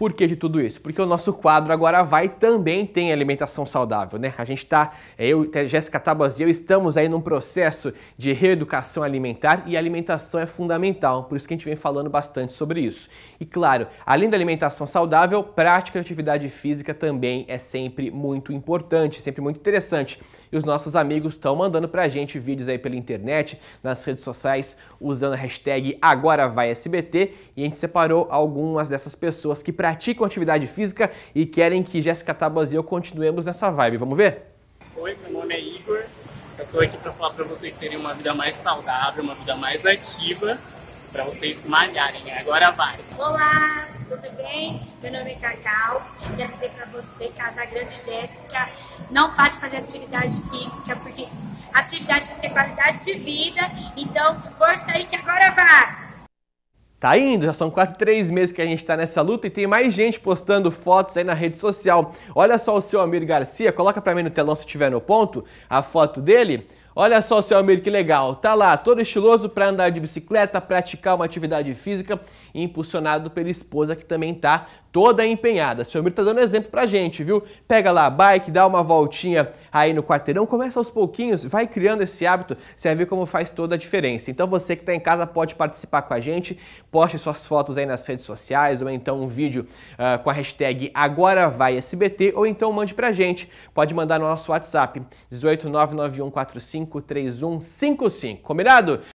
Por que de tudo isso? Porque o nosso quadro agora vai também tem alimentação saudável, né? A gente tá, é eu, é, Jéssica Tabas e eu estamos aí num processo de reeducação alimentar e alimentação é fundamental, por isso que a gente vem falando bastante sobre isso. E claro, além da alimentação saudável, prática de atividade física também é sempre muito importante, sempre muito interessante. E os nossos amigos estão mandando pra gente vídeos aí pela internet, nas redes sociais, usando a hashtag agora vai SBT e a gente separou algumas dessas pessoas que pra praticam atividade física e querem que Jéssica Tabas e eu continuemos nessa vibe. Vamos ver? Oi, meu nome é Igor. Eu tô aqui para falar para vocês terem uma vida mais saudável, uma vida mais ativa, para vocês malharem. Agora vai. Olá, tudo bem? Meu nome é Cacau. Quero dizer para você, Casa Grande Jéssica, não pare de fazer atividade física, porque atividade tem é qualidade de vida. Então, força aí que agora vai. Tá indo, já são quase três meses que a gente está nessa luta e tem mais gente postando fotos aí na rede social. Olha só o seu Amir Garcia, coloca para mim no telão se tiver no ponto a foto dele. Olha só, seu amigo, que legal. Tá lá, todo estiloso para andar de bicicleta, praticar uma atividade física, impulsionado pela esposa que também tá toda empenhada. Seu amigo tá dando exemplo pra gente, viu? Pega lá a bike, dá uma voltinha aí no quarteirão, começa aos pouquinhos, vai criando esse hábito, você vai ver como faz toda a diferença. Então você que tá em casa pode participar com a gente, poste suas fotos aí nas redes sociais ou então um vídeo uh, com a hashtag agora vai SBT ou então mande pra gente. Pode mandar no nosso WhatsApp 1899145 53155. Combinado?